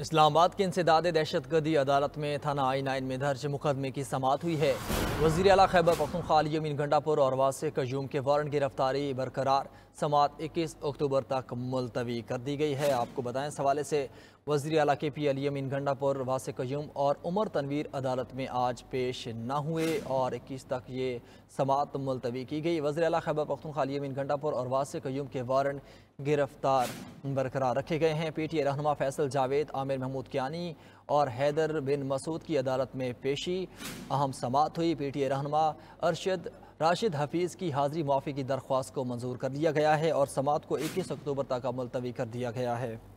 इस्लामाबाद के इंसदाद दहशत गर्दी अदालत में थाना आई नाइन में दर्ज मुकदमे की समात हुई है वजी अला खैबर पखनखा यमीन घंटापुर और वासे कजूम के वारंट गिरफ्तारी बरकरार समात इक्कीस अक्टूबर तक मुलतवी कर दी गई है आपको बताएं इस हवाले से वजी अला के पी अली यमीन घंटापुर वासे कजूम और उमर तनवीर अदालत में आज पेश न हुए और इक्कीस तक ये समात मुलतवी की गई वजी अला खैबर पखनखा यमीन घंटापुर और वासे कजूम के वारंट गिरफ्तार बरकरार रखे गए हैं पी टी ए रहनुमा फैसल जावेद आमिर महमूद कियानी और हैदर बिन मसूद की अदालत में पेशी अहम समात हुई पी टी ए रहनुमा अरशद राशिद हफीज़ की हाजिरी माफ़ी की दरख्वास्त को मंजूर कर लिया गया है और समात को इक्कीस अक्टूबर तक मुलतवी कर दिया गया है